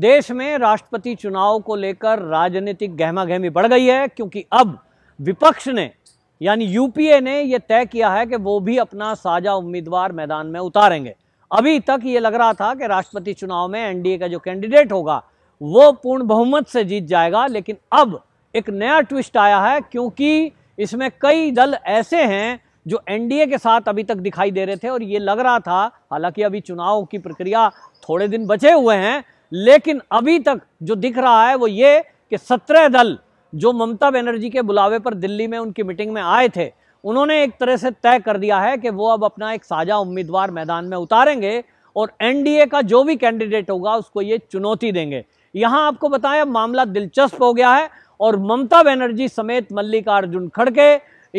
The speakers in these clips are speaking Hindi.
देश में राष्ट्रपति चुनाव को लेकर राजनीतिक गहमा गहमी बढ़ गई है क्योंकि अब विपक्ष ने यानी यूपीए ने यह तय किया है कि वो भी अपना साझा उम्मीदवार मैदान में उतारेंगे अभी तक ये लग रहा था कि राष्ट्रपति चुनाव में एनडीए का जो कैंडिडेट होगा वो पूर्ण बहुमत से जीत जाएगा लेकिन अब एक नया ट्विस्ट आया है क्योंकि इसमें कई दल ऐसे हैं जो एनडीए के साथ अभी तक दिखाई दे रहे थे और ये लग रहा था हालांकि अभी चुनाव की प्रक्रिया थोड़े दिन बचे हुए हैं लेकिन अभी तक जो दिख रहा है वो ये कि सत्रह दल जो ममता बनर्जी के बुलावे पर दिल्ली में उनकी मीटिंग में आए थे उन्होंने एक तरह से तय कर दिया है कि वो अब अपना एक साझा उम्मीदवार मैदान में उतारेंगे और एनडीए का जो भी कैंडिडेट होगा उसको ये चुनौती देंगे यहां आपको बताया मामला दिलचस्प हो गया है और ममता बनर्जी समेत मल्लिकार्जुन खड़गे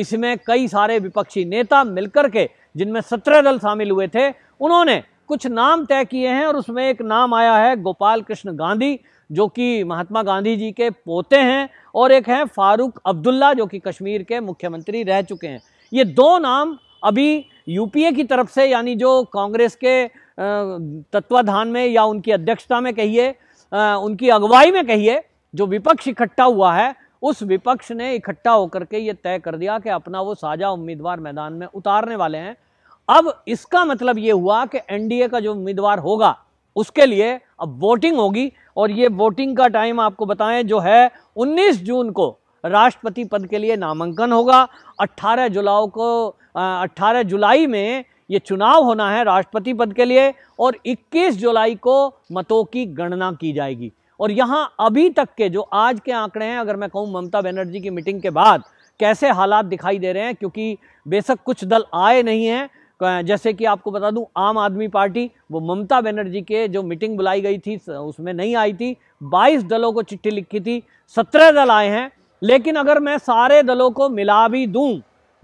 इसमें कई सारे विपक्षी नेता मिलकर के जिनमें सत्रह दल शामिल हुए थे उन्होंने कुछ नाम तय किए हैं और उसमें एक नाम आया है गोपाल कृष्ण गांधी जो कि महात्मा गांधी जी के पोते हैं और एक हैं फारूक अब्दुल्ला जो कि कश्मीर के मुख्यमंत्री रह चुके हैं ये दो नाम अभी यूपीए की तरफ से यानी जो कांग्रेस के तत्वाधान में या उनकी अध्यक्षता में कहिए उनकी अगुवाई में कहिए जो विपक्ष इकट्ठा हुआ है उस विपक्ष ने इकट्ठा होकर के ये तय कर दिया कि अपना वो साझा उम्मीदवार मैदान में उतारने वाले हैं अब इसका मतलब ये हुआ कि एनडीए का जो उम्मीदवार होगा उसके लिए अब वोटिंग होगी और ये वोटिंग का टाइम आपको बताएं जो है 19 जून को राष्ट्रपति पद के लिए नामांकन होगा 18 जुलाई को 18 जुलाई में ये चुनाव होना है राष्ट्रपति पद के लिए और 21 जुलाई को मतों की गणना की जाएगी और यहाँ अभी तक के जो आज के आंकड़े हैं अगर मैं कहूँ ममता बनर्जी की मीटिंग के बाद कैसे हालात दिखाई दे रहे हैं क्योंकि बेशक कुछ दल आए नहीं हैं जैसे कि आपको बता दूं आम आदमी पार्टी वो ममता बनर्जी के जो मीटिंग बुलाई गई थी उसमें नहीं आई थी 22 दलों को चिट्ठी लिखी थी 17 दल आए हैं लेकिन अगर मैं सारे दलों को मिला भी दूं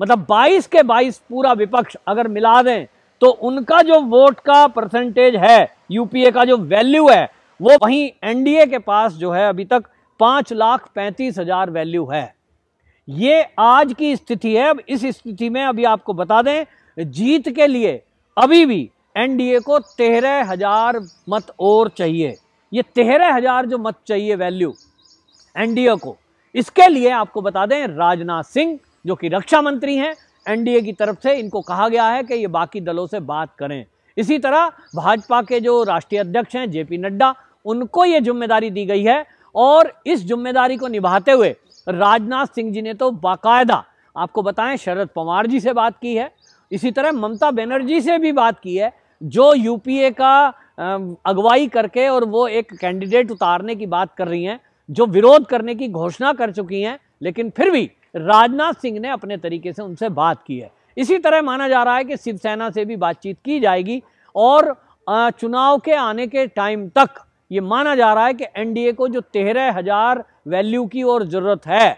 मतलब 22 के 22 पूरा विपक्ष अगर मिला दें तो उनका जो वोट का परसेंटेज है यूपीए का जो वैल्यू है वो वहीं एनडीए के पास जो है अभी तक पांच लाख पैंतीस हजार वैल्यू है ये आज की स्थिति है अब इस स्थिति में अभी आपको बता दें जीत के लिए अभी भी एनडीए को तेरह हजार मत और चाहिए ये तेरह हजार जो मत चाहिए वैल्यू एनडीए को इसके लिए आपको बता दें राजनाथ सिंह जो कि रक्षा मंत्री हैं एनडीए की तरफ से इनको कहा गया है कि ये बाकी दलों से बात करें इसी तरह भाजपा के जो राष्ट्रीय अध्यक्ष हैं जेपी नड्डा उनको ये जिम्मेदारी दी गई है और इस जिम्मेदारी को निभाते हुए राजनाथ सिंह जी ने तो बाकायदा आपको बताएं शरद पवार जी से बात की है इसी तरह ममता बनर्जी से भी बात की है जो यूपीए का अगवाई करके और वो एक कैंडिडेट उतारने की बात कर रही हैं जो विरोध करने की घोषणा कर चुकी हैं लेकिन फिर भी राजनाथ सिंह ने अपने तरीके से उनसे बात की है इसी तरह माना जा रहा है कि शिवसेना से भी बातचीत की जाएगी और चुनाव के आने के टाइम तक ये माना जा रहा है कि एनडीए को जो तेरह हजार वैल्यू की और ज़रूरत है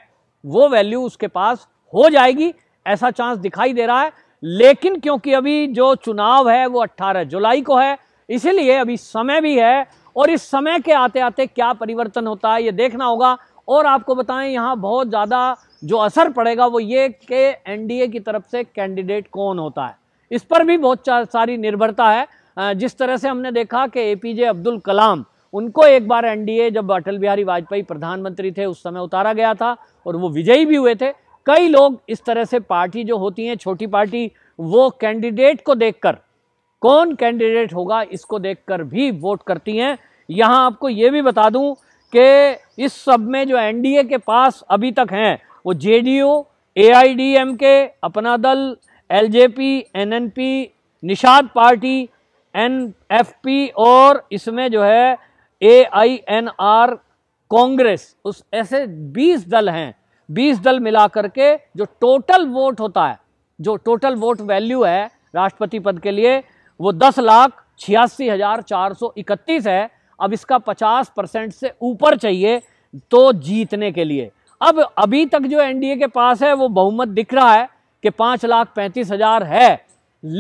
वो वैल्यू उसके पास हो जाएगी ऐसा चांस दिखाई दे रहा है लेकिन क्योंकि अभी जो चुनाव है वो 18 जुलाई को है इसीलिए अभी समय भी है और इस समय के आते आते क्या परिवर्तन होता है ये देखना होगा और आपको बताएं यहाँ बहुत ज़्यादा जो असर पड़ेगा वो ये कि एनडीए की तरफ से कैंडिडेट कौन होता है इस पर भी बहुत सारी निर्भरता है जिस तरह से हमने देखा कि एपीजे अब्दुल कलाम उनको एक बार एनडीए जब अटल बिहारी वाजपेयी प्रधानमंत्री थे उस समय उतारा गया था और वो विजयी भी हुए थे कई लोग इस तरह से पार्टी जो होती हैं छोटी पार्टी वो कैंडिडेट को देखकर कौन कैंडिडेट होगा इसको देखकर भी वोट करती हैं यहाँ आपको ये भी बता दूं कि इस सब में जो एनडीए के पास अभी तक हैं वो JDU AIDMK Apna Dal LJP NNP Nishad party NFP और इसमें जो है एआईएनआर कांग्रेस उस ऐसे 20 दल हैं बीस दल मिला करके जो टोटल वोट होता है जो टोटल वोट वैल्यू है राष्ट्रपति पद के लिए वो दस लाख छियासी हजार चार सौ इकतीस है अब इसका पचास परसेंट से ऊपर चाहिए तो जीतने के लिए अब अभी तक जो एनडीए के पास है वो बहुमत दिख रहा है कि पाँच लाख पैंतीस हजार है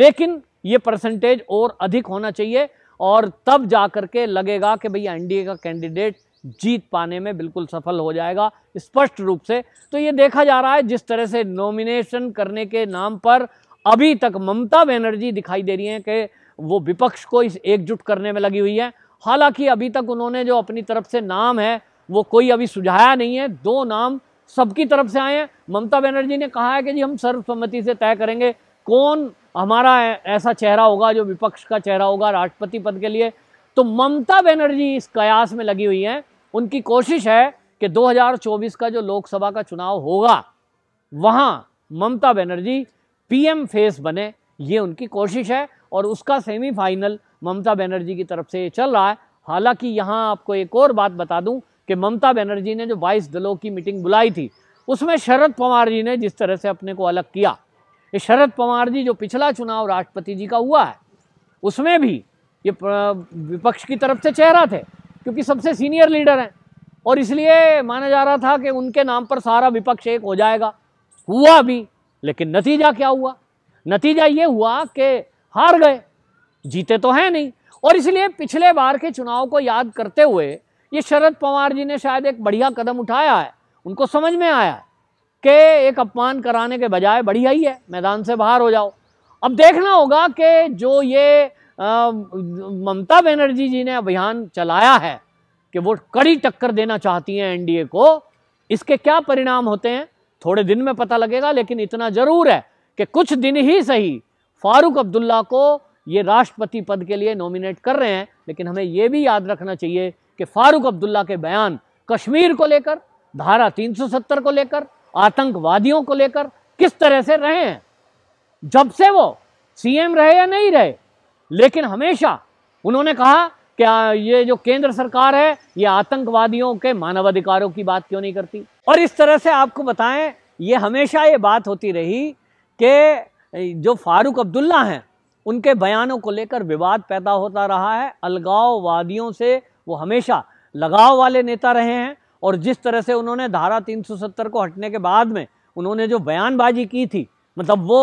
लेकिन ये परसेंटेज और अधिक होना चाहिए और तब जा कर के लगेगा कि भैया एनडीए का कैंडिडेट जीत पाने में बिल्कुल सफल हो जाएगा स्पष्ट रूप से तो ये देखा जा रहा है जिस तरह से नॉमिनेशन करने के नाम पर अभी तक ममता बनर्जी दिखाई दे रही हैं कि वो विपक्ष को इस एकजुट करने में लगी हुई है हालांकि अभी तक उन्होंने जो अपनी तरफ से नाम है वो कोई अभी सुझाया नहीं है दो नाम सबकी तरफ से आए हैं ममता बनर्जी ने कहा है कि जी हम सर्वसम्मति से तय करेंगे कौन हमारा ऐसा चेहरा होगा जो विपक्ष का चेहरा होगा राष्ट्रपति पद के लिए तो ममता बनर्जी इस कयास में लगी हुई हैं उनकी कोशिश है कि 2024 का जो लोकसभा का चुनाव होगा वहाँ ममता बनर्जी पीएम फेस बने ये उनकी कोशिश है और उसका सेमीफाइनल ममता बनर्जी की तरफ से चल रहा है हालांकि यहाँ आपको एक और बात बता दूं कि ममता बनर्जी ने जो बाईस दलों की मीटिंग बुलाई थी उसमें शरद पवार जी ने जिस तरह से अपने को अलग किया ये शरद पवार जी जो पिछला चुनाव राष्ट्रपति जी का हुआ है उसमें भी ये विपक्ष की तरफ से चेहरा थे क्योंकि सबसे सीनियर लीडर हैं और इसलिए माना जा रहा था कि उनके नाम पर सारा विपक्ष एक हो जाएगा हुआ भी लेकिन नतीजा क्या हुआ नतीजा ये हुआ कि हार गए जीते तो हैं नहीं और इसलिए पिछले बार के चुनाव को याद करते हुए ये शरद पवार जी ने शायद एक बढ़िया कदम उठाया है उनको समझ में आया है कि एक अपमान कराने के बजाय बढ़िया ही है मैदान से बाहर हो जाओ अब देखना होगा कि जो ये ममता बनर्जी जी ने अभियान चलाया है कि वो कड़ी टक्कर देना चाहती हैं एनडीए को इसके क्या परिणाम होते हैं थोड़े दिन में पता लगेगा लेकिन इतना जरूर है कि कुछ दिन ही सही फारूक अब्दुल्ला को ये राष्ट्रपति पद के लिए नॉमिनेट कर रहे हैं लेकिन हमें ये भी याद रखना चाहिए कि फारूक अब्दुल्ला के बयान कश्मीर को लेकर धारा 370 को लेकर आतंकवादियों को लेकर किस तरह से रहे हैं जब से वो सीएम रहे या नहीं रहे लेकिन हमेशा उन्होंने कहा कि ये जो केंद्र सरकार है ये आतंकवादियों के मानवाधिकारों की बात क्यों नहीं करती और इस तरह से आपको बताएं ये हमेशा ये बात होती रही कि जो फारूक अब्दुल्ला हैं उनके बयानों को लेकर विवाद पैदा होता रहा है अलगाववादियों से वो हमेशा लगाव वाले नेता रहे हैं और जिस तरह से उन्होंने धारा 370 को हटने के बाद में उन्होंने जो बयानबाजी की थी मतलब वो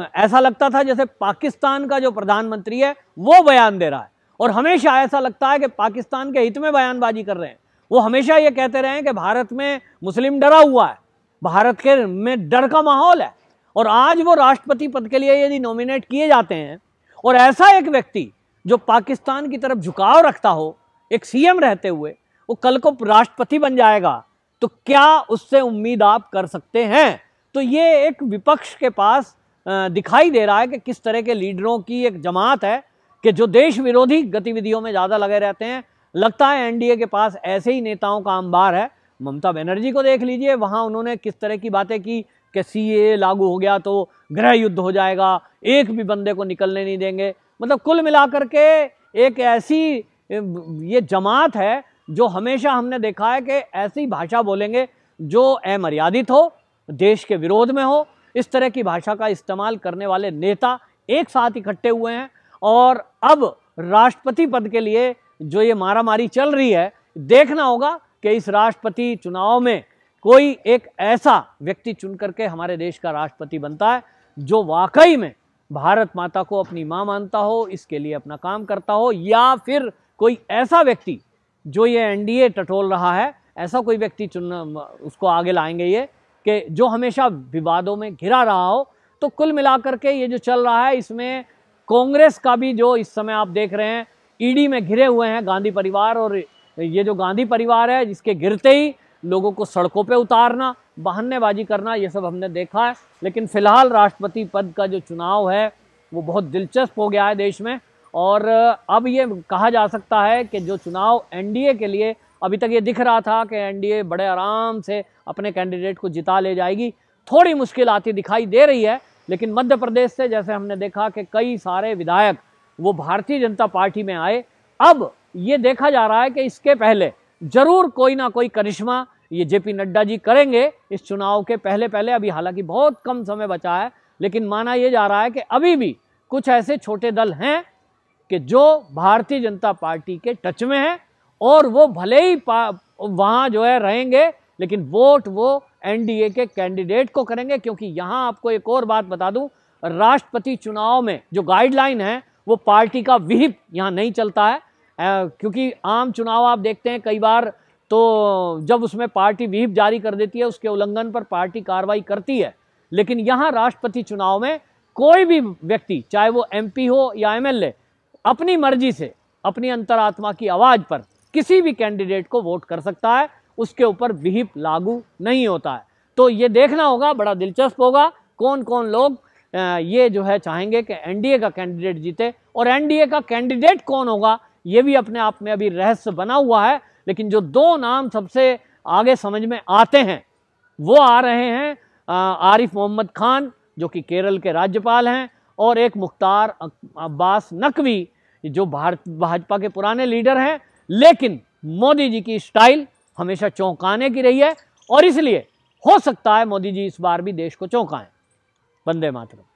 ऐसा लगता था जैसे पाकिस्तान का जो प्रधानमंत्री है वो बयान दे रहा है और हमेशा ऐसा लगता है कि पाकिस्तान के हित में बयानबाजी कर रहे हैं वो हमेशा ये कहते रहे हैं कि भारत में मुस्लिम डरा हुआ है भारत के में डर का माहौल है और आज वो राष्ट्रपति पद के लिए यदि नॉमिनेट किए जाते हैं और ऐसा एक व्यक्ति जो पाकिस्तान की तरफ झुकाव रखता हो एक सीएम रहते हुए वो कल को राष्ट्रपति बन जाएगा तो क्या उससे उम्मीद आप कर सकते हैं तो ये एक विपक्ष के पास दिखाई दे रहा है कि किस तरह के लीडरों की एक जमात है कि जो देश विरोधी गतिविधियों में ज़्यादा लगे रहते हैं लगता है एनडीए के पास ऐसे ही नेताओं का अंबार है ममता बनर्जी को देख लीजिए वहाँ उन्होंने किस तरह की बातें की कि सी लागू हो गया तो गृह युद्ध हो जाएगा एक भी बंदे को निकलने नहीं देंगे मतलब कुल मिलाकर के एक ऐसी ये जमात है जो हमेशा हमने देखा है कि ऐसी भाषा बोलेंगे जो अमर्यादित हो देश के विरोध में हो इस तरह की भाषा का इस्तेमाल करने वाले नेता एक साथ इकट्ठे हुए हैं और अब राष्ट्रपति पद के लिए जो ये मारामारी चल रही है देखना होगा कि इस राष्ट्रपति चुनाव में कोई एक ऐसा व्यक्ति चुन करके हमारे देश का राष्ट्रपति बनता है जो वाकई में भारत माता को अपनी माँ मानता हो इसके लिए अपना काम करता हो या फिर कोई ऐसा व्यक्ति जो ये एनडीए टटोल रहा है ऐसा कोई व्यक्ति चुन उसको आगे लाएंगे ये कि जो हमेशा विवादों में घिरा रहा हो तो कुल मिलाकर के ये जो चल रहा है इसमें कांग्रेस का भी जो इस समय आप देख रहे हैं ईडी में घिरे हुए हैं गांधी परिवार और ये जो गांधी परिवार है जिसके गिरते ही लोगों को सड़कों पे उतारना बहानेबाजी करना ये सब हमने देखा है लेकिन फिलहाल राष्ट्रपति पद का जो चुनाव है वो बहुत दिलचस्प हो गया है देश में और अब ये कहा जा सकता है कि जो चुनाव एनडीए के लिए अभी तक ये दिख रहा था कि एनडीए बड़े आराम से अपने कैंडिडेट को जिता ले जाएगी थोड़ी मुश्किल आती दिखाई दे रही है लेकिन मध्य प्रदेश से जैसे हमने देखा कि कई सारे विधायक वो भारतीय जनता पार्टी में आए अब ये देखा जा रहा है कि इसके पहले जरूर कोई ना कोई करिश्मा ये जेपी नड्डा जी करेंगे इस चुनाव के पहले पहले अभी हालांकि बहुत कम समय बचा है लेकिन माना यह जा रहा है कि अभी भी कुछ ऐसे छोटे दल हैं कि जो भारतीय जनता पार्टी के टच में हैं और वो भले ही वहाँ जो है रहेंगे लेकिन वोट वो एनडीए के कैंडिडेट को करेंगे क्योंकि यहाँ आपको एक और बात बता दूं राष्ट्रपति चुनाव में जो गाइडलाइन है वो पार्टी का विहिप यहाँ नहीं चलता है क्योंकि आम चुनाव आप देखते हैं कई बार तो जब उसमें पार्टी विहिप जारी कर देती है उसके उल्लंघन पर पार्टी कार्रवाई करती है लेकिन यहाँ राष्ट्रपति चुनाव में कोई भी व्यक्ति चाहे वो एमपी हो या एमएलए अपनी मर्जी से अपनी अंतरात्मा की आवाज़ पर किसी भी कैंडिडेट को वोट कर सकता है उसके ऊपर विहिप लागू नहीं होता है तो ये देखना होगा बड़ा दिलचस्प होगा कौन कौन लोग ये जो है चाहेंगे कि एनडीए का कैंडिडेट जीते और एनडीए का कैंडिडेट कौन होगा ये भी अपने आप में अभी रहस्य बना हुआ है लेकिन जो दो नाम सबसे आगे समझ में आते हैं वो आ रहे हैं आरिफ मोहम्मद खान जो कि केरल के राज्यपाल हैं और एक मुख्तार अब्बास नकवी जो भारत भाजपा के पुराने लीडर हैं लेकिन मोदी जी की स्टाइल हमेशा चौंकाने की रही है और इसलिए हो सकता है मोदी जी इस बार भी देश को चौंकाएं बंदे मातरम